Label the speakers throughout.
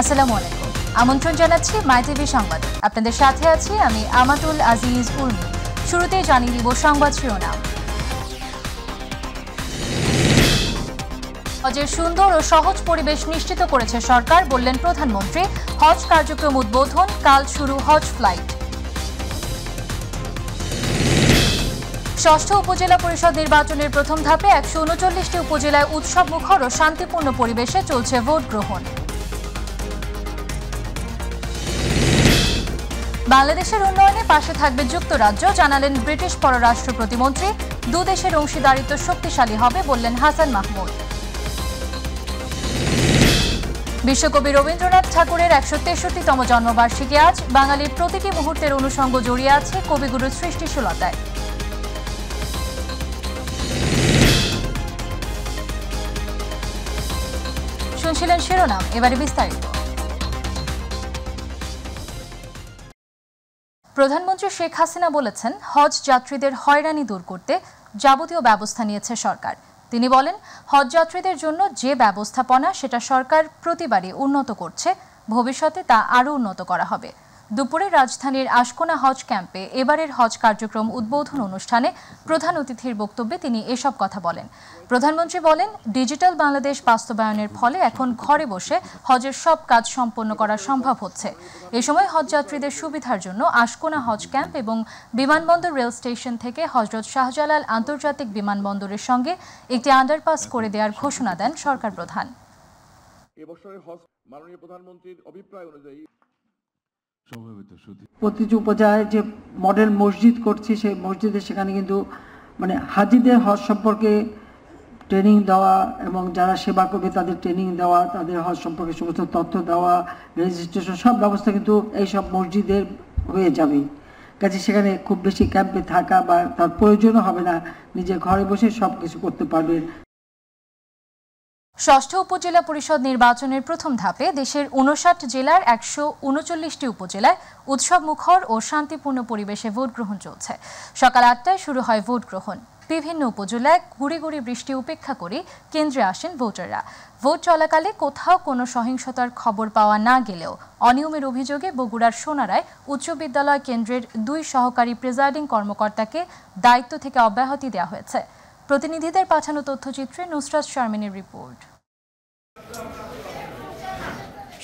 Speaker 1: আসসালামু আলাইকুম আমন্ত্রণ জানাচ্ছি মাই টিভি সংবাদ আপনাদের সাথে আছি আমি আমাতুল আজিজ উর্মি শুরুতে জানিয়ে দিব সংবাদ শিরোনাম হজের সুন্দর ও সহজ পরিবেশ নিশ্চিত করেছে সরকার বললেন প্রধানমন্ত্রী হজ কার্যক্রম উদ্বোধন কাল শুরু হজ ফ্লাইট ষষ্ঠ উপজেলা পরিষদ নির্বাচনের প্রথম ধাপে একশো উনচল্লিশটি উপজেলায় উৎসব মুখর ও শান্তিপূর্ণ পরিবেশে চলছে ভোট গ্রহণ বাংলাদেশের উন্নয়নে পাশে থাকবে যুক্তরাজ্য জানালেন ব্রিটিশ পররাষ্ট্র প্রতিমন্ত্রী দুদেশের অংশীদারিত্ব শক্তিশালী হবে বললেন হাসান মাহমুদ বিশ্বকবি রবীন্দ্রনাথ ঠাকুরের একশো তেষট্টিতম জন্মবার্ষিকী আজ বাঙালির প্রতিটি মুহূর্তের অনুষঙ্গ জড়িয়ে আছে কবিগুরুর সৃষ্টিশীলতায় শুনছিলেন শিরোনাম এবারে বিস্তারিত প্রধানমন্ত্রী শেখ হাসিনা বলেছেন হজ যাত্রীদের হয়রানি দূর করতে যাবতীয় ব্যবস্থা নিয়েছে সরকার তিনি বলেন হজ যাত্রীদের জন্য যে ব্যবস্থাপনা সেটা সরকার প্রতিবারই উন্নত করছে ভবিষ্যতে তা আরও উন্নত করা হবে দুপুরে রাজধানীর আশকোনা হজ ক্যাম্পে এবারের হজ কার্যক্রম উদ্বোধন অনুষ্ঠানে প্রধান অতিথির বক্তব্যে তিনি এসব কথা বলেন প্রধানমন্ত্রী বলেন ডিজিটাল বাংলাদেশ বাস্তবায়নের ফলে এখন ঘরে বসে হজের সব কাজ সম্পন্ন করা সম্ভব হচ্ছে এ সময় হজযাত্রীদের সুবিধার জন্য আশকোনা হজ ক্যাম্প এবং বিমানবন্দর রেল স্টেশন থেকে হজরত শাহজালাল আন্তর্জাতিক বিমানবন্দরের সঙ্গে একটি আন্ডারপাস করে দেওয়ার ঘোষণা দেন সরকার প্রধান
Speaker 2: এবছরের হজ মাননীয় প্রধানমন্ত্রীর অভিপ্রায় অনুযায়ী প্রতিটি
Speaker 1: উপজায় যে
Speaker 3: মডেল মসজিদ করছি সেই মসজিদে সেখানে কিন্তু মানে হাজিদের হজ সম্পর্কে ট্রেনিং দেওয়া এবং যারা সেবা করবে তাদের ট্রেনিং দেওয়া তাদের হজ সম্পর্কে সমস্ত তথ্য দেওয়া রেজিস্ট্রেশন সব ব্যবস্থা কিন্তু এইসব মসজিদের হয়ে যাবে কাজে সেখানে খুব বেশি ক্যাম্পে থাকা বা তার প্রয়োজনও হবে না নিজের ঘরে বসে সব কিছু করতে পারবেন
Speaker 1: ষষ্ঠ উপজেলা পরিষদ নির্বাচনের প্রথম ধাপে দেশের উনষাট জেলার একশো উনচল্লিশটি উপজেলায় উৎসব মুখর ও শান্তিপূর্ণ পরিবেশে ভোট গ্রহণ চলছে সকাল আটটায় শুরু হয় ভোট গ্রহণ বিভিন্ন উপজেলায় ঘুরে ঘুরে বৃষ্টি উপেক্ষা করে কেন্দ্রে আসেন ভোটাররা ভোট চলাকালে কোথাও কোনো সহিংসতার খবর পাওয়া না গেলেও অনিয়মের অভিযোগে বগুড়ার সোনারায় উচ্চ বিদ্যালয় কেন্দ্রের দুই সহকারী প্রিজাইডিং কর্মকর্তাকে দায়িত্ব থেকে অব্যাহতি দেওয়া হয়েছে প্রতিনিধিদের
Speaker 4: পাঠানো তথ্যচিত্রে নুসরাত শারমিনের রিপোর্ট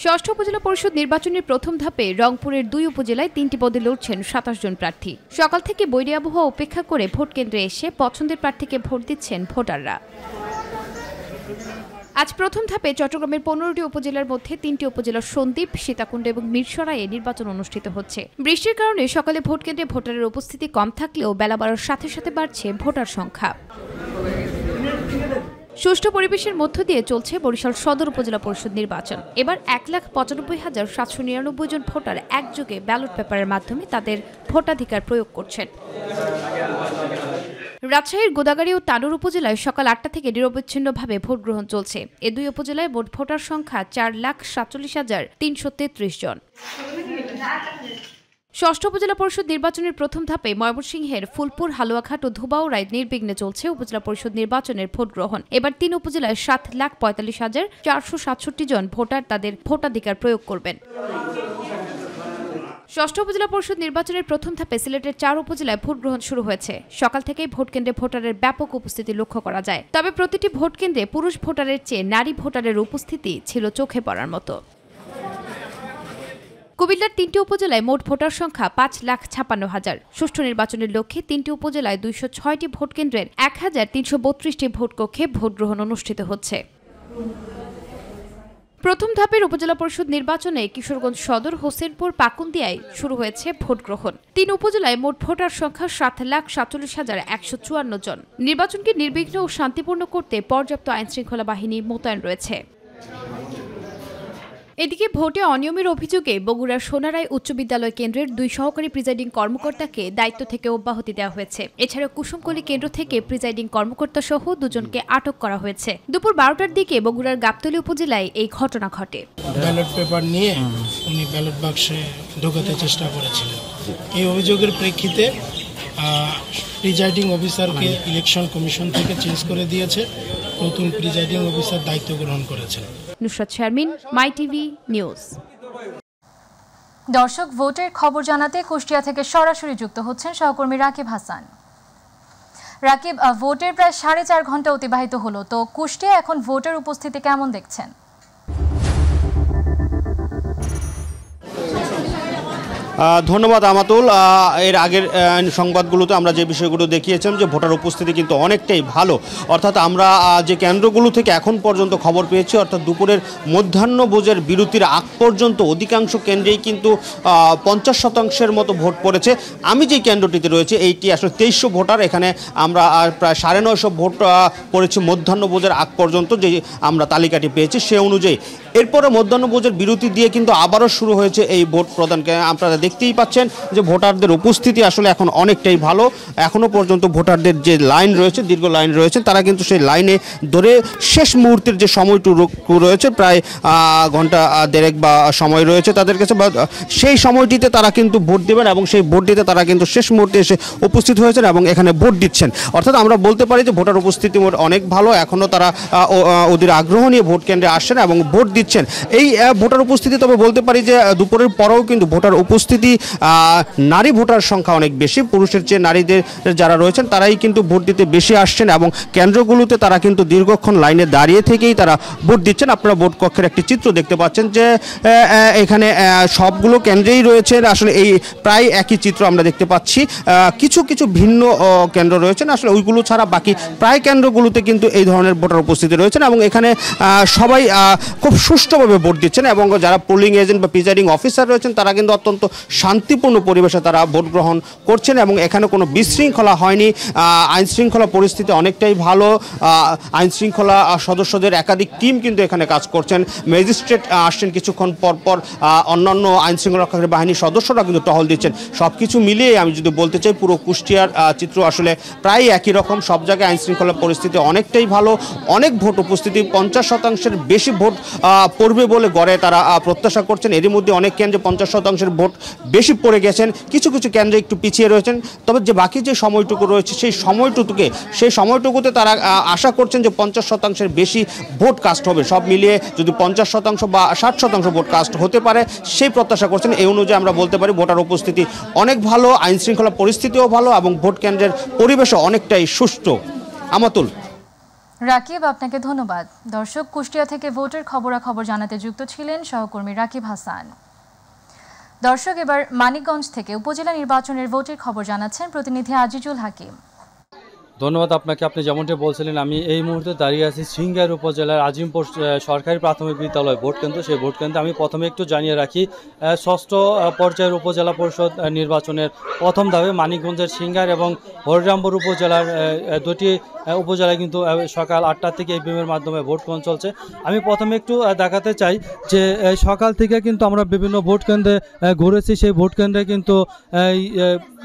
Speaker 4: ষষ্ঠ উপজেলা পরিষদ নির্বাচনের প্রথম ধাপে রংপুরের দুই উপজেলায় তিনটি পদে লড়ছেন সাতাশ জন প্রার্থী সকাল থেকে বৈরী আবহাওয়া উপেক্ষা করে ভোট কেন্দ্রে এসে পছন্দের প্রার্থীকে ভোট দিচ্ছেন ভোটাররা আজ প্রথম ধাপে চট্টগ্রামের পনেরোটি উপজেলার মধ্যে তিনটি উপজেলার সন্দ্বীপ সীতাকুণ্ড এবং মিরসরায়ে নির্বাচন অনুষ্ঠিত হচ্ছে বৃষ্টির কারণে সকালে কেন্দ্রে ভোটারের উপস্থিতি কম থাকলেও বেলা বাড়ার সাথে সাথে বাড়ছে ভোটার সংখ্যা সুষ্ঠু পরিবেশের মধ্য দিয়ে চলছে বরিশাল সদর উপজেলা পরিষদ নির্বাচন এবার এক লাখ পঁচানব্বই হাজার সাতশো নিরানব্বই জন ভোটার একযোগে ব্যালট পেপারের মাধ্যমে তাদের ভোটাধিকার প্রয়োগ করছেন রাজশাহীর গোদাগাড়ি ও তানুর উপজেলায় সকাল আটটা থেকে নিরবচ্ছিন্নভাবে ভোট গ্রহণ চলছে এ দুই উপজেলায় ভোট ভোটার সংখ্যা চার লাখ সাতচল্লিশ হাজার তিনশো তেত্রিশ জন ষষ্ঠ উপজেলা পরিষদ নির্বাচনের প্রথম ধাপে ময়মনসিংহের ফুলপুর হালুয়াঘাট ও ধুবাও রায় নির্বিঘ্নে চলছে উপজেলা পরিষদ নির্বাচনের ভোট গ্রহণ এবার তিন উপজেলায় সাত লাখ পঁয়তাল্লিশ হাজার চারশো সাতষট্টি জন ভোটার তাদের ভোটাধিকার প্রয়োগ করবেন ষষ্ঠ উপজেলা পরিষদ নির্বাচনের প্রথম ধাপে সিলেটের চার উপজেলায় ভোট গ্রহণ শুরু হয়েছে সকাল থেকেই ভোট কেন্দ্রে ভোটারের ব্যাপক উপস্থিতি লক্ষ্য করা যায় তবে প্রতিটি ভোট কেন্দ্রে পুরুষ ভোটারের চেয়ে নারী ভোটারের উপস্থিতি ছিল চোখে পড়ার মতো কুমিল্লার তিনটি উপজেলায় মোট ভোটার সংখ্যা পাঁচ লাখ ছাপান্ন হাজার সুষ্ঠু নির্বাচনের লক্ষ্যে তিনটি উপজেলায় দুইশো ছয়টি ভোট কেন্দ্রের এক হাজার তিনশো বত্রিশটি ভোট কক্ষে ভোট গ্রহণ অনুষ্ঠিত হচ্ছে প্রথম ধাপের উপজেলা পরিষদ নির্বাচনে কিশোরগঞ্জ সদর হোসেনপুর পাকুন্দিয়ায় শুরু হয়েছে ভোট গ্রহণ তিন উপজেলায় মোট ভোটার সংখ্যা সাত লাখ সাতচল্লিশ হাজার একশো চুয়ান্ন জন নির্বাচনকে নির্বিঘ্ন ও শান্তিপূর্ণ করতে পর্যাপ্ত আইনশৃঙ্খলা বাহিনী মোতায়েন রয়েছে এদিকে ভোটে অনিয়মের অভিযোগে বগুড়ার সোনারায় উচ্চ বিদ্যালয় কেন্দ্রের দুই সহকারী প্রিজাইডিং কর্মকর্তাকে দায়িত্ব থেকে অব্যাহতি দেওয়া হয়েছে এছাড়া কুসুমকলি কেন্দ্র থেকে প্রিজাইডিং কর্মকর্তা সহ দুজনকে আটক করা হয়েছে দুপুর বারোটার দিকে বগুড়ার গাবতলী উপজেলায় এই ঘটনা ঘটে
Speaker 3: ব্যালট পেপার নিয়ে উনি ব্যালট বাক্সে ঢোকাতে চেষ্টা করেছিলেন এই অভিযোগের প্রেক্ষিতে প্রিজাইডিং অফিসারকে ইলেকশন কমিশন থেকে চেঞ্জ করে দিয়েছে নতুন প্রিজাইডিং অফিসার দায়িত্ব গ্রহণ করেছেন
Speaker 4: Nusrat Sharmin My TV news
Speaker 1: দর্শক ভোটের খবর জানাতে কুষ্টিয়া থেকে সরাসরি যুক্ত হচ্ছেন সহকর্মী রাকিব হাসান রাকিব ভোটের প্রায় সাড়ে চার ঘন্টা অতিবাহিত হলো তো কুষ্টিয়া এখন ভোটের উপস্থিতি কেমন দেখছেন
Speaker 3: ধন্যবাদ আমাতুল এর আগের সংবাদগুলোতে আমরা যে বিষয়গুলো দেখিয়েছিলাম যে ভোটার উপস্থিতি কিন্তু অনেকটাই ভালো অর্থাৎ আমরা যে কেন্দ্রগুলো থেকে এখন পর্যন্ত খবর পেয়েছি অর্থাৎ দুপুরের মধ্যাহ্নভোজের বিরতির আগ পর্যন্ত অধিকাংশ কেন্দ্রেই কিন্তু পঞ্চাশ শতাংশের মতো ভোট পড়েছে আমি যে কেন্দ্রটিতে রয়েছে এইটি আসলে তেইশশো ভোটার এখানে আমরা প্রায় সাড়ে নয়শো ভোট মধ্যাহ্ন মধ্যাহ্নভোজের আগ পর্যন্ত যে আমরা তালিকাটি পেয়েছি সে অনুযায়ী এরপরে মধ্যাহ্নভোজের বিরতি দিয়ে কিন্তু আবারও শুরু হয়েছে এই ভোট প্রদানকে আপনারা দেখতেই পাচ্ছেন যে ভোটারদের উপস্থিতি আসলে এখন অনেকটাই ভালো এখনও পর্যন্ত ভোটারদের যে লাইন রয়েছে দীর্ঘ লাইন রয়েছে তারা কিন্তু সেই লাইনে ধরে শেষ মুহূর্তের যে সময়টুকু রয়েছে প্রায় ঘন্টা দেড়েক বা সময় রয়েছে তাদের কাছে বা সেই সময়টিতে তারা কিন্তু ভোট দেবেন এবং সেই ভোট দিতে তারা কিন্তু শেষ মুহূর্তে এসে উপস্থিত হয়েছেন এবং এখানে ভোট দিচ্ছেন অর্থাৎ আমরা বলতে পারি যে ভোটার উপস্থিতি অনেক ভালো এখনও তারা ওদের আগ্রহ নিয়ে ভোট কেন্দ্রে আসছেন এবং ভোট দিচ্ছেন এই ভোটার উপস্থিতি তবে বলতে পারি যে দুপুরের পরেও কিন্তু ভোটার উপস্থিতি নারী ভোটার সংখ্যা অনেক বেশি পুরুষের চেয়ে নারীদের যারা রয়েছেন তারাই কিন্তু ভোট দিতে বেশি আসছেন এবং কেন্দ্রগুলোতে তারা কিন্তু দীর্ঘক্ষণ লাইনে দাঁড়িয়ে থেকেই তারা ভোট দিচ্ছেন আপনারা ভোট কক্ষের একটি চিত্র দেখতে পাচ্ছেন যে এখানে সবগুলো কেন্দ্রেই রয়েছে আসলে এই প্রায় একই চিত্র আমরা দেখতে পাচ্ছি কিছু কিছু ভিন্ন কেন্দ্র রয়েছেন আসলে ওইগুলো ছাড়া বাকি প্রায় কেন্দ্রগুলোতে কিন্তু এই ধরনের ভোটার উপস্থিতি রয়েছেন এবং এখানে সবাই খুব সুষ্ঠুভাবে ভোট দিচ্ছেন এবং যারা পোলিং এজেন্ট বা প্রিজাইডিং অফিসার রয়েছেন তারা কিন্তু অত্যন্ত শান্তিপূর্ণ পরিবেশে তারা ভোট গ্রহণ করছেন এবং এখানে কোনো বিশৃঙ্খলা হয়নি আইনশৃঙ্খলা পরিস্থিতি অনেকটাই ভালো আইনশৃঙ্খলা সদস্যদের একাধিক টিম কিন্তু এখানে কাজ করছেন ম্যাজিস্ট্রেট আসছেন কিছুক্ষণ পরপর অন্যান্য আইনশৃঙ্খলা রক্ষাকারী বাহিনীর সদস্যরা কিন্তু টহল দিচ্ছেন সব কিছু মিলিয়ে আমি যদি বলতে চাই পুরো কুষ্টিয়ার চিত্র আসলে প্রায় একই রকম সব জায়গায় আইনশৃঙ্খলা পরিস্থিতি অনেকটাই ভালো অনেক ভোট উপস্থিতি পঞ্চাশ শতাংশের বেশি ভোট পড়বে বলে গড়ে তারা প্রত্যাশা করছেন এরই মধ্যে অনেক কেন্দ্রে পঞ্চাশ শতাংশের ভোট বেশি পড়ে গেছেন কিছু কিছু কেন্দ্রে একটু পিছিয়ে রয়েছেন তবে যে বাকি যে সময়টুকু রয়েছে সেই সময়টুকুকে সেই সময়টুকুতে তারা আশা করছেন যে পঞ্চাশ শতাংশের বেশি ভোট কাস্ট হবে সব মিলিয়ে যদি পঞ্চাশ শতাংশ বা ষাট শতাংশ ভোট কাস্ট হতে পারে সেই প্রত্যাশা করছেন এই অনুযায়ী আমরা বলতে পারি ভোটার উপস্থিতি অনেক ভালো আইনশৃঙ্খলা পরিস্থিতিও ভালো এবং ভোট কেন্দ্রের পরিবেশও অনেকটাই সুষ্ঠু আমাতুল
Speaker 1: রাকিব আপনাকে ধন্যবাদ দর্শক কুষ্টিয়া থেকে ভোটের খবরাখবর জানাতে যুক্ত ছিলেন সহকর্মী রাকিব হাসান দর্শক এবার মানিকগঞ্জ থেকে উপজেলা নির্বাচনের ভোটের খবর জানাচ্ছেন প্রতিনিধি আজিজুল হাকিম
Speaker 5: ধন্যবাদ আপনাকে আপনি যেমনটি বলছিলেন আমি এই মুহূর্তে দাঁড়িয়ে আছি সিঙ্গার উপজেলার আজিমপুর সরকারি প্রাথমিক বিদ্যালয় ভোট কেন্দ্র সেই ভোট কেন্দ্রে আমি প্রথমে একটু জানিয়ে রাখি ষষ্ঠ পর্যায়ের উপজেলা পরিষদ নির্বাচনের প্রথম ধাপে মানিকগঞ্জের সিঙ্গার এবং হরিরামপুর উপজেলার দুটি উপজেলায় কিন্তু সকাল আটটা থেকে এভিএমের মাধ্যমে ভোট গ্রহণ চলছে আমি প্রথমে একটু দেখাতে চাই যে সকাল থেকে কিন্তু আমরা বিভিন্ন ভোট কেন্দ্রে ঘুরেছি সেই ভোট কেন্দ্রে কিন্তু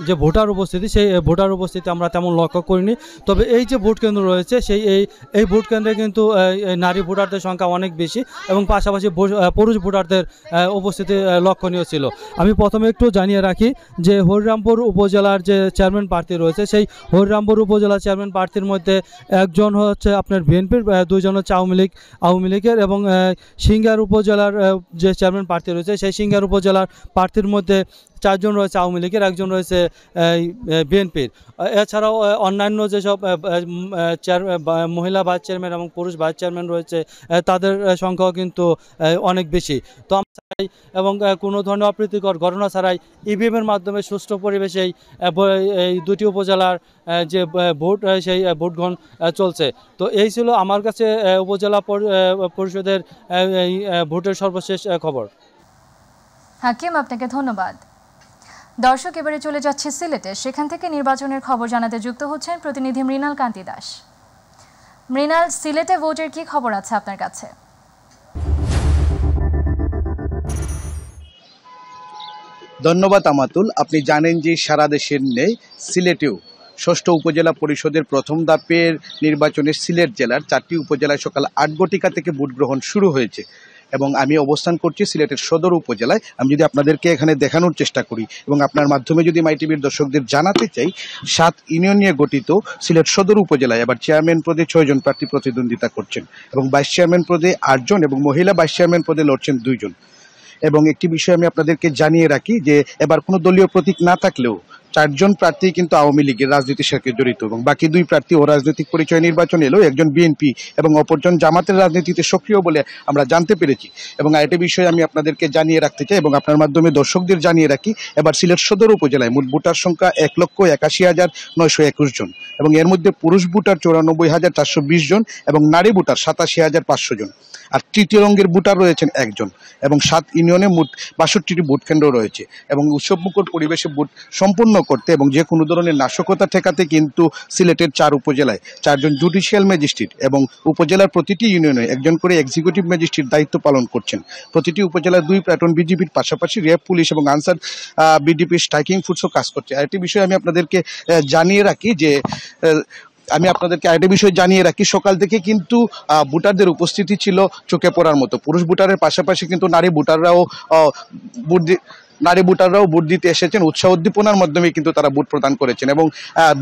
Speaker 5: যে ভোটার উপস্থিতি সেই ভোটার উপস্থিতি আমরা তেমন লক্ষ্য করিনি তবে এই যে ভোট কেন্দ্র রয়েছে সেই এই এই ভোট কেন্দ্রে কিন্তু নারী ভোটারদের সংখ্যা অনেক বেশি এবং পাশাপাশি পুরুষ ভোটারদের উপস্থিতি লক্ষণীয় ছিল আমি প্রথমে একটু জানিয়ে রাখি যে হরিরামপুর উপজেলার যে চেয়ারম্যান প্রার্থী রয়েছে সেই হরিরামপুর উপজেলা চেয়ারম্যান প্রার্থীর মধ্যে একজন হচ্ছে আপনার বিএনপির দুইজন হচ্ছে আওয়ামী লীগ আওয়ামী লীগের এবং সিঙ্গার উপজেলার যে চেয়ারম্যান প্রার্থী রয়েছে সেই সিঙ্গার উপজেলার প্রার্থীর মধ্যে চারজন রয়েছে আওয়ামী লীগের একজন রয়েছে বিএনপির এছাড়াও অন্যান্য যেসব মহিলা ভাইস চেয়ারম্যান এবং পুরুষ ভাইস চেয়ারম্যান রয়েছে তাদের সংখ্যাও কিন্তু অনেক বেশি তো এবং কোনো ধরনের অপ্রীতিকর ঘটনা ছাড়াই ইভিএমের e মাধ্যমে সুষ্ঠু পরিবেশেই এই দুটি উপজেলার যে ভোট সেই ভোট গ্রহণ চলছে তো এই ছিল আমার কাছে উপজেলা পরিষদের ভোটের সর্বশেষ খবর
Speaker 1: হাকিম আপনাকে ধন্যবাদ দর্শক এবারে চলে যাচ্ছে সিলেটে সেখান থেকে নির্বাচনের খবর জানাতে যুক্ত হচ্ছেন প্রতিনিধি মৃণাল কান্তি দাস মৃণাল সিলেটে ভোটের কি খবর আছে আপনার কাছে
Speaker 6: ধন্যবাদ আমাতুল আপনি জানেন যে সারা দেশের নেই সিলেটেও ষষ্ঠ উপজেলা পরিষদের প্রথম ধাপের নির্বাচনে সিলেট জেলার চারটি উপজেলায় সকাল আট গটিকা থেকে ভোট গ্রহণ শুরু হয়েছে এবং আমি অবস্থান করছি সিলেটের সদর উপজেলায় আমি যদি আপনাদেরকে এখানে দেখানোর চেষ্টা করি এবং আপনার মাধ্যমে যদি মাইটিভির দর্শকদের জানাতে চাই সাত ইউনিয়ন নিয়ে গঠিত সিলেট সদর উপজেলায় এবার চেয়ারম্যান পদে ছয়জন প্রার্থী প্রতিদ্বন্দ্বিতা করছেন এবং ভাইস চেয়ারম্যান পদে আটজন এবং মহিলা ভাইস চেয়ারম্যান পদে লড়ছেন দুইজন এবং একটি বিষয় আমি আপনাদেরকে জানিয়ে রাখি যে এবার কোনো দলীয় প্রতীক না থাকলেও চারজন প্রার্থী কিন্তু আওয়ামী লীগের রাজনীতির সাথে জড়িত এবং বাকি দুই প্রার্থী ও রাজনৈতিক পরিচয় নির্বাচন এলো একজন বিএনপি এবং অপরজন জামাতের রাজনীতিতে সক্রিয় বলে আমরা জানতে পেরেছি এবং আরেকটি বিষয়ে আমি আপনাদেরকে জানিয়ে রাখতে চাই এবং আপনার মাধ্যমে দর্শকদের জানিয়ে রাখি এবার সিলেট সদর উপজেলায় মোট ভোটার সংখ্যা এক লক্ষ একাশি হাজার নয়শো একুশ জন এবং এর মধ্যে পুরুষ ভোটার চৌরানব্বই হাজার চারশো বিশ জন এবং নারী ভোটার সাতাশি হাজার পাঁচশো জন আর তৃতীয় রঙের ভোটার রয়েছেন একজন এবং সাত ইউনিয়নে মোট বাষট্টিটি ভোট কেন্দ্র রয়েছে এবং উৎসবমুখর পরিবেশে ভোট সম্পূর্ণ করতে এবং যে কোনো ধরনের নাশকতা ঠেকাতে কিন্তু সিলেটের চার উপজেলায় চারজন জুডিশিয়াল ম্যাজিস্ট্রেট এবং উপজেলার প্রতিটি ইউনিয়নে একজন করে এক্সিকিউটিভ ম্যাজিস্ট্রেট দায়িত্ব পালন করছেন প্রতিটি উপজেলার দুই প্ল্যাটন বিজিবির পাশাপাশি র্যাব পুলিশ এবং আনসার বিডিপির স্ট্রাইকিং ফোর্সও কাজ করছে আরেকটি বিষয় আমি আপনাদেরকে জানিয়ে রাখি যে আমি আপনাদেরকে আরেকটি বিষয় জানিয়ে রাখি সকাল থেকে কিন্তু ভোটারদের উপস্থিতি ছিল চোখে পড়ার মতো পুরুষ ভোটারের পাশাপাশি কিন্তু নারী ভোটাররাও নারী ভোটাররাও ভোট দিতে এসেছেন উৎসাহ উদ্দীপনার মাধ্যমে কিন্তু তারা ভোট প্রদান করেছেন এবং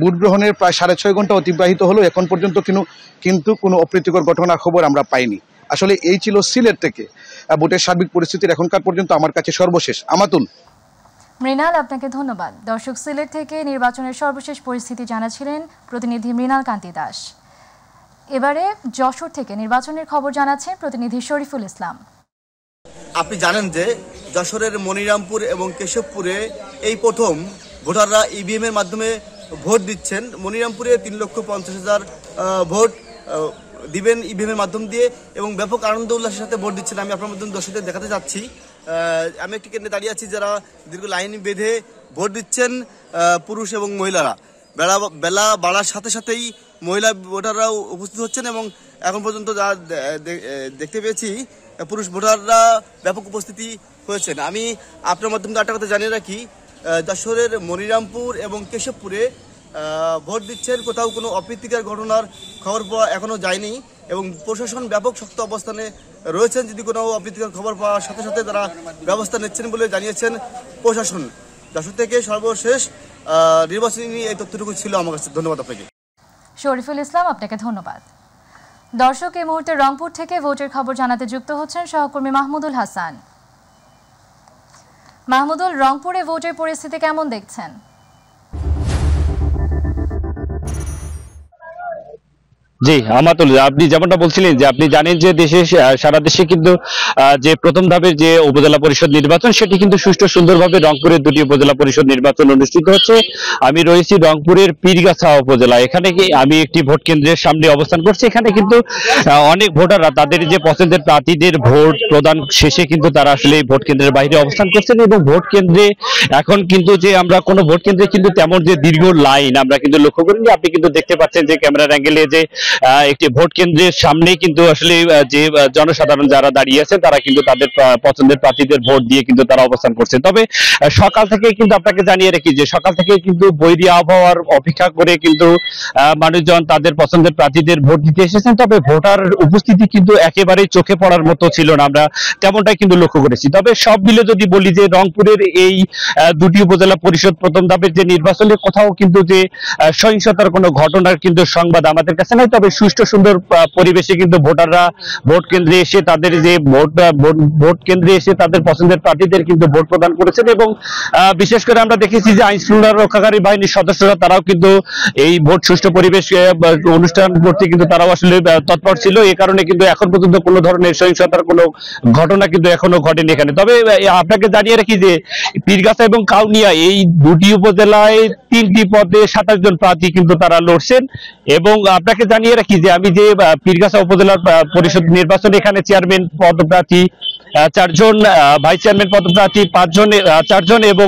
Speaker 6: ভোট গ্রহণের প্রায় সাড়ে ছয় ঘন্টা অতিবাহিত হলেও এখন পর্যন্ত কিন্তু কোনো অপ্রীতিকর ঘটনা খবর আমরা পাইনি আসলে এই ছিল সিলেট থেকে ভোটের সার্বিক পরিস্থিতির এখনকার পর্যন্ত আমার কাছে সর্বশেষ আমাতুল
Speaker 1: মৃণাল আপনাকে ধন্যবাদ দর্শক সিলেট থেকে নির্বাচনের সর্বশেষ পরিস্থিতি জানাছিলেন প্রতিনিধি মৃণাল কান্তি দাস এবারে যশোর থেকে নির্বাচনের খবর জানাচ্ছেন প্রতিনিধি শরীফুল ইসলাম
Speaker 7: আপনি জানেন যে যশোরের মনিরামপুর এবং কেশবপুরে এই প্রথম ভোটাররা ইভিএমের e মাধ্যমে ভোট দিচ্ছেন মনিরামপুরে তিন লক্ষ পঞ্চাশ হাজার ভোট দিবেন ইভিএমের e মাধ্যম দিয়ে এবং ব্যাপক আনন্দ উল্লাসের সাথে ভোট দিচ্ছেন আমি আপনার মধ্যে দর্শকদের দেখাতে যাচ্ছি আমি একটি কেন্দ্রে দাঁড়িয়ে আছি যারা দীর্ঘ লাইন বেঁধে ভোট দিচ্ছেন পুরুষ এবং মহিলারা বেলা বেলা বাড়ার সাথে সাথেই মহিলা ভোটাররাও উপস্থিত হচ্ছেন এবং এখন পর্যন্ত যা দেখতে পেয়েছি পুরুষ ভোটাররা ব্যাপক উপস্থিতি হয়েছেন আমি আপনার মাধ্যমে একটা কথা জানিয়ে রাখি যশোরের মনিরামপুর এবং কেশবপুরে ভোট দিচ্ছেন কোথাও কোনো অপ্রীতিকর ঘটনার খবর পাওয়া এখনও যায়নি এবং প্রশাসন ব্যাপক শক্ত অবস্থানে রয়েছেন যদি কোনো অপ্রীতিকর খবর পাওয়ার সাথে সাথে তারা ব্যবস্থা নিচ্ছেন বলে জানিয়েছেন প্রশাসন যশোর থেকে সর্বশেষ নির্বাচনী এই তথ্যটুকু ছিল আমার কাছে ধন্যবাদ আপনাকে
Speaker 1: শরীফুল ইসলাম আপনাকে ধন্যবাদ দর্শক এই মুহূর্তে রংপুর থেকে ভোটের খবর জানাতে যুক্ত হচ্ছেন সহকর্মী মাহমুদুল হাসান মাহমুদুল রংপুরে ভোটের পরিস্থিতি কেমন দেখছেন
Speaker 8: জি আমার তো আপনি যেমনটা বলছিলেন যে আপনি জানেন যে দেশে সারা দেশে কিন্তু যে প্রথম ধাপের যে উপজেলা পরিষদ নির্বাচন সেটি কিন্তু সুষ্ঠু সুন্দরভাবে রংপুরের দুটি উপজেলা পরিষদ নির্বাচন অনুষ্ঠিত হচ্ছে আমি রয়েছি রংপুরের পীরগাছা উপজেলা এখানে কি আমি একটি ভোট কেন্দ্রের সামনে অবস্থান করছি এখানে কিন্তু অনেক ভোটাররা তাদের যে পছন্দের প্রার্থীদের ভোট প্রদান শেষে কিন্তু তারা আসলে ভোট কেন্দ্রের বাইরে অবস্থান করছেন এবং ভোট কেন্দ্রে এখন কিন্তু যে আমরা কোনো ভোট কেন্দ্রে কিন্তু তেমন যে দীর্ঘ লাইন আমরা কিন্তু লক্ষ্য করিনি আপনি কিন্তু দেখতে পাচ্ছেন যে ক্যামেরার অ্যাঙ্গেলে যে একটি ভোট কেন্দ্রের সামনে কিন্তু আসলে যে জনসাধারণ যারা দাঁড়িয়ে আছেন তারা কিন্তু তাদের পছন্দের প্রার্থীদের ভোট দিয়ে কিন্তু তারা অবস্থান করছে তবে সকাল থেকে কিন্তু আপনাকে জানিয়ে রাখি যে সকাল থেকে কিন্তু বৈরী আবহাওয়ার অপেক্ষা করে কিন্তু মানুষজন তাদের পছন্দের প্রার্থীদের ভোট দিতে এসেছেন তবে ভোটার উপস্থিতি কিন্তু একেবারেই চোখে পড়ার মতো ছিল না আমরা তেমনটাই কিন্তু লক্ষ্য করেছি তবে সব মিলে যদি বলি যে রংপুরের এই দুটি উপজেলা পরিষদ প্রথম ধাপের যে নির্বাচনে কোথাও কিন্তু যে সহিংসতার কোনো ঘটনার কিন্তু সংবাদ আমাদের কাছে নাই তবে সুষ্ঠু সুন্দর পরিবেশে কিন্তু ভোটাররা ভোট কেন্দ্রে এসে তাদের যে ভোট ভোট কেন্দ্রে এসে তাদের পছন্দের প্রার্থীদের কিন্তু ভোট প্রদান করেছেন এবং বিশেষ করে আমরা দেখেছি যে আইন শৃঙ্খলা রক্ষাকারী বাহিনীর সদস্যরা তারাও কিন্তু এই ভোট সুষ্ঠু পরিবেশ অনুষ্ঠান করতে কিন্তু তারাও আসলে তৎপর ছিল এ কারণে কিন্তু এখন পর্যন্ত কোনো ধরনের সহিংসতার কোনো ঘটনা কিন্তু এখনো ঘটেনি এখানে তবে আপনাকে জানিয়ে রাখি যে পীরগাছা এবং কাউনিয়া এই দুটি উপজেলায় তিনটি পদে সাতাশ জন প্রার্থী কিন্তু তারা লড়ছেন এবং আপনাকে জানিয়ে জানিয়ে রাখি যে আমি যে পীরগাছা উপজেলা পরিষদ নির্বাচন এখানে চেয়ারম্যান পদপ্রার্থী চারজন ভাইস চেয়ারম্যান পদপ্রার্থী পাঁচজন চারজন এবং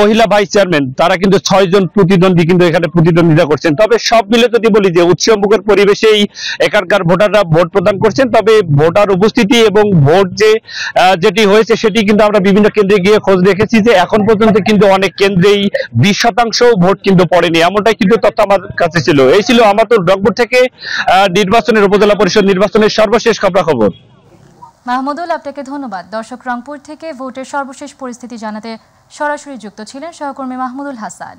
Speaker 8: মহিলা ভাইস চেয়ারম্যান তারা কিন্তু ছয়জন প্রতিদ্বন্দ্বী কিন্তু এখানে প্রতিদ্বন্দ্বিতা করছেন তবে সব মিলে যদি বলি যে উৎসবমুখের পরিবেশেই এখানকার ভোটাররা ভোট প্রদান করছেন তবে ভোটার উপস্থিতি এবং ভোট যে যেটি হয়েছে সেটি কিন্তু আমরা বিভিন্ন কেন্দ্রে গিয়ে খোঁজ রেখেছি যে এখন পর্যন্ত কিন্তু অনেক কেন্দ্রেই বিশ শতাংশ ভোট কিন্তু পড়েনি এমনটাই কিন্তু তথ্য আমার কাছে ছিল এই ছিল আমার তো রংপুর থেকে নির্বাচনের উপজেলা পরিষদ নির্বাচনের সর্বশেষ খবরা খবর
Speaker 1: মাহমুদুল আপনাকে ধন্যবাদ দর্শক রংপুর থেকে ভোটের সর্বশেষ পরিস্থিতি জানাতে সরাসরি যুক্ত ছিলেন সহকর্মী মাহমুদুল হাসান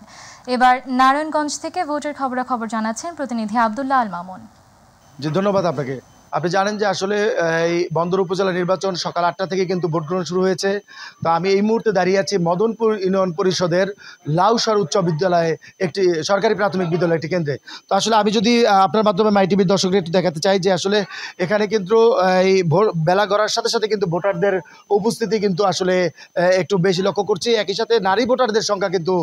Speaker 1: এবার নারায়ণগঞ্জ থেকে ভোটের খবরাখবর জানাচ্ছেন প্রতিনিধি আবদুল্লাহ আল মামুন
Speaker 9: জি ধন্যবাদ আপনাকে আপনি জানেন যে আসলে এই বন্দর উপজেলা নির্বাচন সকাল আটটা থেকে কিন্তু ভোট গ্রহণ শুরু হয়েছে তো আমি এই মুহূর্তে দাঁড়িয়ে আছি মদনপুর ইউনিয়ন পরিষদের লাউসার উচ্চ বিদ্যালয়ে একটি সরকারি প্রাথমিক বিদ্যালয় একটি কেন্দ্রে তো আসলে আমি যদি আপনার মাধ্যমে মাইটিভির দর্শকদের একটু দেখাতে চাই যে আসলে এখানে কিন্তু এই ভোর বেলা গড়ার সাথে সাথে কিন্তু ভোটারদের উপস্থিতি কিন্তু আসলে একটু বেশি লক্ষ্য করছি একই সাথে নারী ভোটারদের সংখ্যা কিন্তু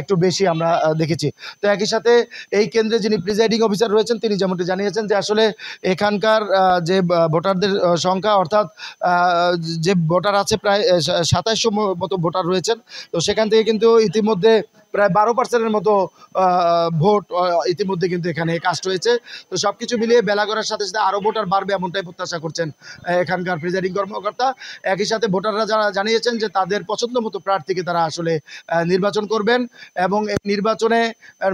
Speaker 9: একটু বেশি আমরা দেখেছি তো একই সাথে এই কেন্দ্রে যিনি প্রিজাইডিং অফিসার রয়েছেন তিনি যেমনটি জানিয়েছেন যে আসলে এখানকার ভোটার যে ভোটারদের সংখ্যা অর্থাৎ যে ভোটার আছে প্রায় সাতাইশশো মতো ভোটার রয়েছেন তো সেখান থেকে কিন্তু ইতিমধ্যে প্রায় বারো পার্সেন্টের মতো ভোট ইতিমধ্যে কিন্তু এখানে কাস্ট হয়েছে তো সব কিছু মিলিয়ে বেলা করার সাথে সাথে আরও ভোটার বাড়বে এমনটাই প্রত্যাশা করছেন এখানকার প্রিজাইডিং কর্মকর্তা একই সাথে ভোটাররা যারা জানিয়েছেন যে তাদের পছন্দ মতো প্রার্থীকে তারা আসলে নির্বাচন করবেন এবং এই নির্বাচনে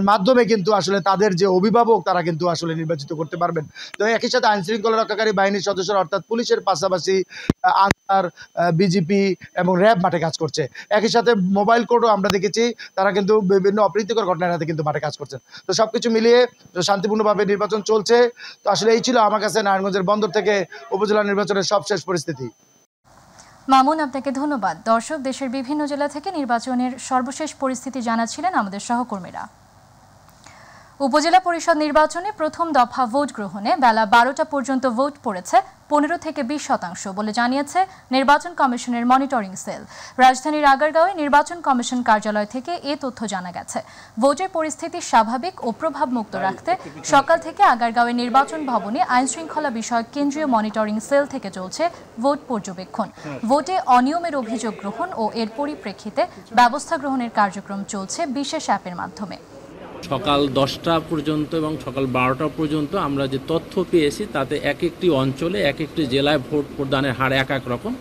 Speaker 9: মাধ্যমে কিন্তু আসলে তাদের যে অভিভাবক তারা কিন্তু আসলে নির্বাচিত করতে পারবেন তো একই সাথে আইনশৃঙ্খলা রক্ষাকারী বাহিনীর সদস্যরা অর্থাৎ পুলিশের পাশাপাশি আনসার বিজেপি এবং র্যাব মাঠে কাজ করছে একই সাথে মোবাইল কোর্টও আমরা দেখেছি তারা কিন্তু কিন্তু বিভিন্ন অপ্রীতিকর ঘটনার হাতে কিন্তু মাঠে কাজ করছেন তো সব কিছু মিলিয়ে শান্তিপূর্ণভাবে নির্বাচন চলছে তো আসলে এই ছিল আমার কাছে নারায়ণগঞ্জের বন্দর থেকে উপজেলা নির্বাচনের সবশেষ পরিস্থিতি
Speaker 1: মামুন আপনাকে ধন্যবাদ দর্শক দেশের বিভিন্ন জেলা থেকে নির্বাচনের সর্বশেষ পরিস্থিতি জানাচ্ছিলেন আমাদের সহকর্মীরা উপজেলা পরিষদ নির্বাচনে প্রথম দফা ভোট গ্রহণে বেলা বারোটা পর্যন্ত ভোট পড়েছে পনেরো থেকে বিশ শতাংশ বলে জানিয়েছে নির্বাচন কমিশনের মনিটরিং সেল রাজধানীর আগারগাঁওয়ে নির্বাচন কমিশন কার্যালয় থেকে এ তথ্য জানা গেছে ভোটের পরিস্থিতি স্বাভাবিক ও প্রভাব মুক্ত রাখতে সকাল থেকে আগারগাঁওয়ের নির্বাচন ভবনে আইনশৃঙ্খলা বিষয়ক কেন্দ্রীয় মনিটরিং সেল থেকে চলছে ভোট পর্যবেক্ষণ ভোটে অনিয়মের অভিযোগ গ্রহণ ও এর পরিপ্রেক্ষিতে ব্যবস্থা গ্রহণের কার্যক্রম চলছে বিশেষ অ্যাপের মাধ্যমে
Speaker 10: সকাল দশটা পর্যন্ত এবং সকাল বারোটা পর্যন্ত আমরা যে তথ্য পেয়েছি তাতে এক একটি অঞ্চলে এক একটি জেলায় ভোট প্রদানের হার এক এক রকম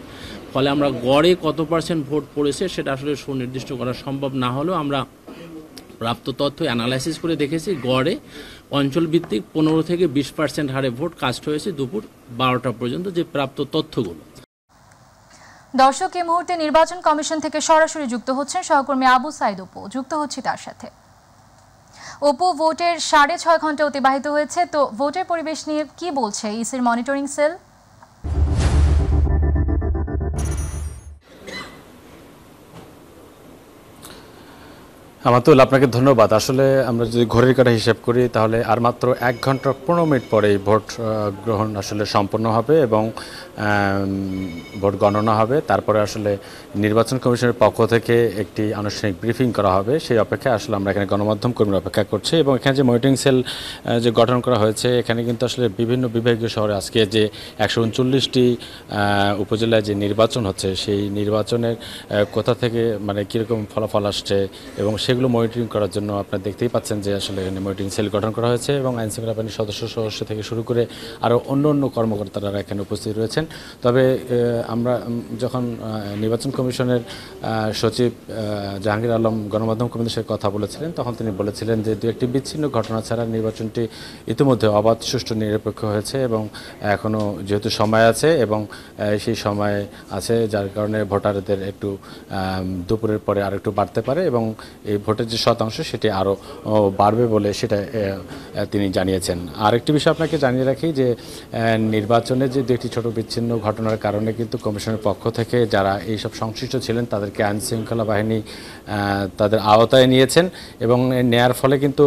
Speaker 10: ফলে আমরা গড়ে কত পার্সেন্ট ভোট পড়েছে সেটা আসলে সুনির্দিষ্ট করা সম্ভব না হলেও আমরা প্রাপ্ত তথ্য অ্যানালাইসিস করে দেখেছি গড়ে অঞ্চলভিত্তিক পনেরো থেকে বিশ পার্সেন্ট হারে ভোট কাস্ট হয়েছে দুপুর বারোটা পর্যন্ত যে প্রাপ্ত তথ্যগুলো
Speaker 1: দর্শক এই মুহূর্তে নির্বাচন কমিশন থেকে সরাসরি যুক্ত হচ্ছেন সহকর্মী আবু সাইদ উপ যুক্ত হচ্ছি তার সাথে ওপো ভোটের সাড়ে ছয় ঘন্টা অতিবাহিত হয়েছে তো ভোটের পরিবেশ নিয়ে কি বলছে ইসির মনিটরিং সেল
Speaker 10: আমাতুল আপনাকে ধন্যবাদ আসলে আমরা যদি ঘড়ির কাটা হিসাব করি তাহলে আর মাত্র এক ঘন্টা পনেরো মিনিট পরেই ভোট গ্রহণ আসলে সম্পন্ন হবে এবং ভোট গণনা হবে তারপরে আসলে নির্বাচন কমিশনের পক্ষ থেকে একটি আনুষ্ঠানিক ব্রিফিং করা হবে সেই অপেক্ষায় আসলে আমরা এখানে গণমাধ্যম কর্মীরা অপেক্ষা করছি এবং এখানে যে মনিটরিং সেল যে গঠন করা হয়েছে এখানে কিন্তু আসলে বিভিন্ন বিভাগীয় শহরে আজকে যে একশো উনচল্লিশটি উপজেলায় যে নির্বাচন হচ্ছে সেই নির্বাচনের কোথা থেকে মানে কীরকম ফলাফল আসছে এবং সে সেগুলো মনিটরিং করার জন্য আপনার দেখতেই পাচ্ছেন যে আসলে এখানে মনিটরিং সেল গঠন করা হয়েছে এবং আইনশৃঙ্খলা বাহিনীর সদস্য সদস্য থেকে শুরু করে আরও অন্য অন্য কর্মকর্তারা এখানে উপস্থিত রয়েছেন তবে আমরা যখন নির্বাচন কমিশনের সচিব জাহাঙ্গীর আলম গণমাধ্যম কমিটির সাথে কথা বলেছিলেন তখন তিনি বলেছিলেন যে দু একটি বিচ্ছিন্ন ঘটনা ছাড়া নির্বাচনটি ইতিমধ্যে অবাধ সুষ্ঠু নিরপেক্ষ হয়েছে এবং এখনও যেহেতু সময় আছে এবং সেই সময় আছে যার কারণে ভোটারদের একটু দুপুরের পরে আর একটু বাড়তে পারে এবং এই ভোটের যে শতাংশ সেটি আরও বাড়বে বলে সেটা তিনি জানিয়েছেন আরেকটি বিষয় আপনাকে জানিয়ে রাখি যে নির্বাচনে যে দুটি ছোট ছোটো বিচ্ছিন্ন ঘটনার কারণে কিন্তু কমিশনের পক্ষ থেকে যারা এইসব সংশ্লিষ্ট ছিলেন তাদেরকে আইন শৃঙ্খলা বাহিনী তাদের আওতায় নিয়েছেন এবং নেয়ার ফলে কিন্তু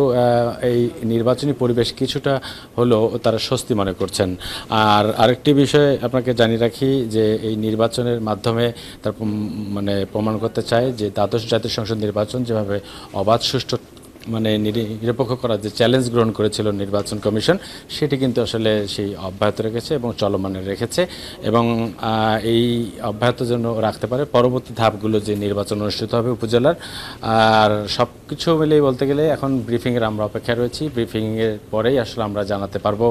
Speaker 10: এই নির্বাচনী পরিবেশ কিছুটা হলেও তারা স্বস্তি মনে করছেন আর আরেকটি বিষয়ে আপনাকে জানিয়ে রাখি যে এই নির্বাচনের মাধ্যমে তার মানে প্রমাণ করতে চায় যে দ্বাদশ জাতীয় সংসদ নির্বাচন যেভাবে অবাধ সুষ্ঠু মানে নিরপেক্ষ করার যে চ্যালেঞ্জ গ্রহণ করেছিল নির্বাচন কমিশন সেটি কিন্তু আসলে সেই অব্যাহত রেখেছে এবং চলমানে রেখেছে এবং এই অব্যাহত জন্য রাখতে পারে পরবর্তী ধাপগুলো যে নির্বাচন অনুষ্ঠিত হবে উপজেলার আর সব কিছু মিলেই বলতে গেলে এখন ব্রিফিংয়ের আমরা অপেক্ষা রয়েছি ব্রিফিংয়ের পরেই আসলে আমরা জানাতে পারবো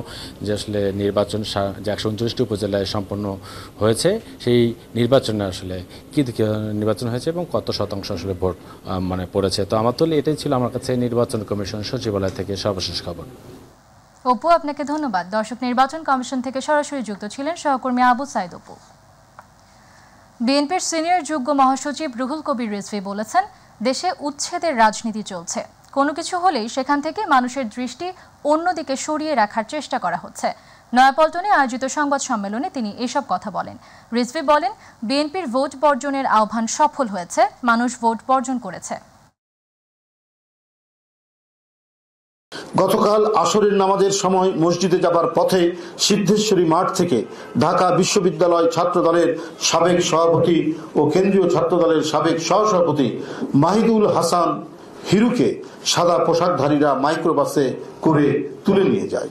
Speaker 10: যে আসলে নির্বাচন যে একশো উনচল্লিশটি উপজেলায় সম্পন্ন হয়েছে সেই নির্বাচনে আসলে কী নির্বাচন হয়েছে এবং কত শতাংশ আসলে ভোট মানে পড়েছে তো আমার তো এটাই ছিল আমার কাছে নির্বাচন কমিশন সচিবালয় থেকে সর্বশেষ খবর
Speaker 1: অপু আপনাকে ধন্যবাদ দর্শক নির্বাচন কমিশন থেকে সরাসরি যুক্ত ছিলেন সহকর্মী আবু সাইদ অপু বিএনপির সিনিয়র যোগ্য মহাসচিব রুহুল কবির রিজভি বলেছেন দেশে উচ্ছেদের রাজনীতি চলছে কোনো কিছু হলেই সেখান থেকে মানুষের দৃষ্টি অন্যদিকে সরিয়ে রাখার চেষ্টা করা হচ্ছে নয়াপল্টনে আয়োজিত সংবাদ সম্মেলনে তিনি এসব কথা বলেন রিজভি বলেন বিএনপির ভোট বর্জনের আহ্বান সফল হয়েছে মানুষ ভোট বর্জন করেছে
Speaker 3: গতকাল আসরের নামাজের সময় মসজিদে যাবার পথে সিদ্ধেশ্বরী মাঠ থেকে ঢাকা বিশ্ববিদ্যালয় ছাত্রদলের সাবেক সভাপতি ও কেন্দ্রীয় ছাত্রদলের সাবেক সহসভাপতি মাহিদুল হাসান হিরুকে সাদা পোশাকধারীরা মাইক্রোবাসে করে তুলে নিয়ে যায়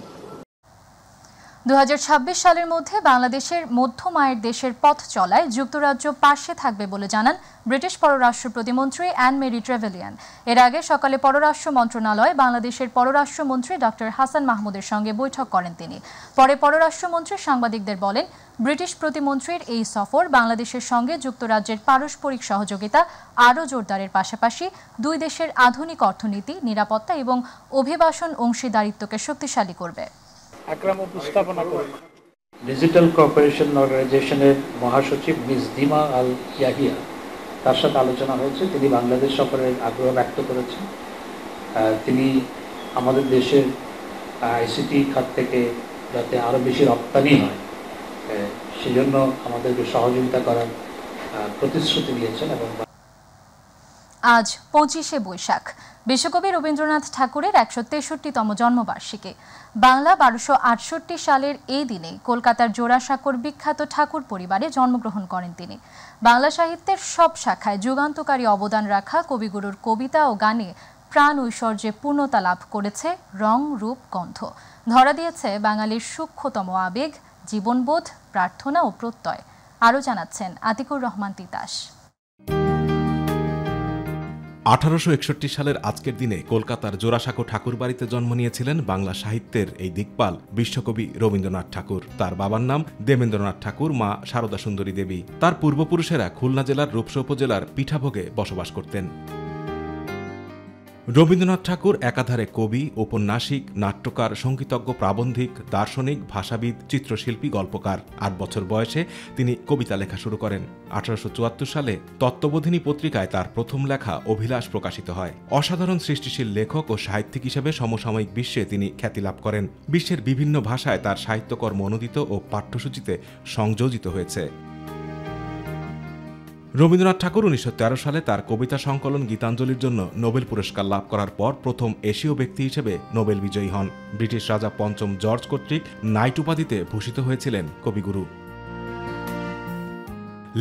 Speaker 1: ২০২৬ সালের মধ্যে বাংলাদেশের মধ্যম আয়ের দেশের পথ চলায় যুক্তরাজ্য পাশে থাকবে বলে জানান ব্রিটিশ পররাষ্ট্র প্রতিমন্ত্রী অ্যান মেরি ট্রেভেলিয়ান এর আগে সকালে পররাষ্ট্র মন্ত্রণালয়ে বাংলাদেশের পররাষ্ট্রমন্ত্রী ডক্টর হাসান মাহমুদের সঙ্গে বৈঠক করেন তিনি পরে পররাষ্ট্রমন্ত্রী সাংবাদিকদের বলেন ব্রিটিশ প্রতিমন্ত্রীর এই সফর বাংলাদেশের সঙ্গে যুক্তরাজ্যের পারস্পরিক সহযোগিতা আরও জোরদারের পাশাপাশি দুই দেশের আধুনিক অর্থনীতি নিরাপত্তা এবং অভিবাসন অংশীদারিত্বকে শক্তিশালী করবে
Speaker 10: উপস্থাপনা করেন
Speaker 5: ডিজিটাল কর্পোরেশন অর্গানাইজেশনের মহাসচিব মিস দিমা আল ইয়াহিয়া তার সাথে আলোচনা হয়েছে তিনি বাংলাদেশ সফরের আগ্রহ ব্যক্ত করেছেন তিনি আমাদের দেশের আইসিটি খাত থেকে যাতে আরও বেশি রপ্তানি হয় সেজন্য আমাদেরকে সহযোগিতা করার প্রতিশ্রুতি দিয়েছেন এবং
Speaker 1: আজ পঁচিশে বৈশাখ বিশ্বকবি রবীন্দ্রনাথ ঠাকুরের একশো তেষট্টিতম জন্মবার্ষিকী বাংলা বারোশো আটষট্টি সালের এই দিনে কলকাতার জোড়াসাঁকোর বিখ্যাত ঠাকুর পরিবারে জন্মগ্রহণ করেন তিনি বাংলা সাহিত্যের সব শাখায় যুগান্তকারী অবদান রাখা কবিগুরুর কবিতা ও গানে প্রাণ ঐশ্বর্যে পূর্ণতা লাভ করেছে রং রূপ গন্ধ ধরা দিয়েছে বাঙালির সূক্ষ্মতম আবেগ জীবনবোধ প্রার্থনা ও প্রত্যয় আরও জানাচ্ছেন আতিকুর রহমান তিতাস
Speaker 2: আঠারোশো সালের আজকের দিনে কলকাতার জোড়াসাঁকো ঠাকুর বাড়িতে জন্ম নিয়েছিলেন বাংলা সাহিত্যের এই দিকপাল বিশ্বকবি রবীন্দ্রনাথ ঠাকুর তার বাবার নাম দেবেন্দ্রনাথ ঠাকুর মা সারদা সুন্দরী দেবী তার পূর্বপুরুষেরা খুলনা জেলার রূপসা উপজেলার পিঠাভোগে বসবাস করতেন রবীন্দ্রনাথ ঠাকুর একাধারে কবি ঔপন্যাসিক নাট্যকার সঙ্গীতজ্ঞ প্রাবন্ধিক দার্শনিক ভাষাবিদ চিত্রশিল্পী গল্পকার আট বছর বয়সে তিনি কবিতা লেখা শুরু করেন আঠারোশো সালে তত্ত্ববোধিনী পত্রিকায় তার প্রথম লেখা অভিলাষ প্রকাশিত হয় অসাধারণ সৃষ্টিশীল লেখক ও সাহিত্যিক হিসেবে সমসাময়িক বিশ্বে তিনি খ্যাতি লাভ করেন বিশ্বের বিভিন্ন ভাষায় তার সাহিত্যকর্ম অনুদিত ও পাঠ্যসূচিতে সংযোজিত হয়েছে রবীন্দ্রনাথ ঠাকুর উনিশশো সালে তার কবিতা সংকলন গীতাঞ্জলির জন্য নোবেল পুরস্কার লাভ করার পর প্রথম এশীয় ব্যক্তি হিসেবে নোবেল বিজয়ী হন ব্রিটিশ রাজা পঞ্চম জর্জ কর্তৃক নাইট উপাধিতে ভূষিত হয়েছিলেন কবিগুরু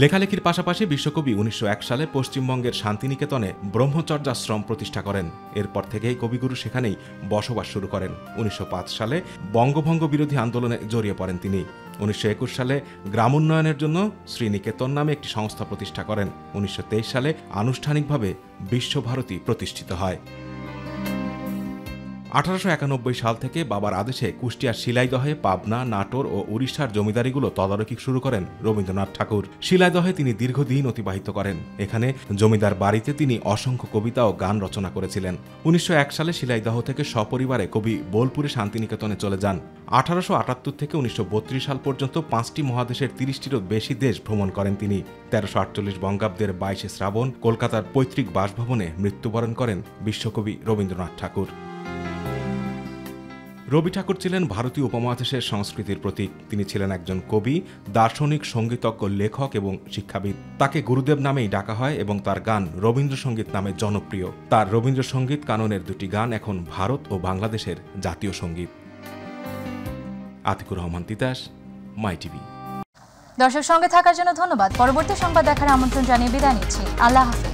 Speaker 2: লেখালেখির পাশাপাশি বিশ্বকবি উনিশশো সালে পশ্চিমবঙ্গের শান্তিনিকেতনে ব্রহ্মচর্যাশ্রম প্রতিষ্ঠা করেন এরপর থেকেই কবিগুরু সেখানেই বসবাস শুরু করেন উনিশশো সালে বঙ্গভঙ্গ বিরোধী আন্দোলনে জড়িয়ে পড়েন তিনি উনিশশো সালে গ্রাম উন্নয়নের জন্য শ্রীনিকেতন নামে একটি সংস্থা প্রতিষ্ঠা করেন উনিশশো সালে আনুষ্ঠানিকভাবে বিশ্বভারতী প্রতিষ্ঠিত হয় আঠারোশো সাল থেকে বাবার আদেশে কুষ্টিয়ার শিলাইদহে পাবনা নাটোর ও উড়িষ্যার জমিদারিগুলো তদারকি শুরু করেন রবীন্দ্রনাথ ঠাকুর শিলাইদহে তিনি দীর্ঘদিন অতিবাহিত করেন এখানে জমিদার বাড়িতে তিনি অসংখ্য কবিতা ও গান রচনা করেছিলেন উনিশশো সালে শিলাইদহ থেকে সপরিবারে কবি বোলপুরে শান্তিনিকেতনে চলে যান আঠারোশো থেকে উনিশশো সাল পর্যন্ত পাঁচটি মহাদেশের তিরিশটিরও বেশি দেশ ভ্রমণ করেন তিনি তেরোশো আটচল্লিশ বঙ্গাব্দের বাইশে শ্রাবণ কলকাতার পৈতৃক বাসভবনে মৃত্যুবরণ করেন বিশ্বকবি রবীন্দ্রনাথ ঠাকুর রবি ঠাকুর ছিলেন ভারতীয় উপমহাদেশের সংস্কৃতির প্রতীক তিনি ছিলেন একজন কবি দার্শনিক সঙ্গীতজ্ঞ লেখক এবং শিক্ষাবিদ তাকে গুরুদেব নামেই ডাকা হয় এবং তার গান রবীন্দ্রসঙ্গীত নামে জনপ্রিয় তার রবীন্দ্রসঙ্গীত কাননের দুটি গান এখন ভারত ও বাংলাদেশের জাতীয় সঙ্গীত আতিকুর রহমান তিতাস মাই টিভি
Speaker 1: দর্শক সঙ্গে থাকার জন্য ধন্যবাদ পরবর্তী সংবাদ দেখার আমন্ত্রণ জানিয়ে বিদায় নিচ্ছি আল্লাহ হাফিজ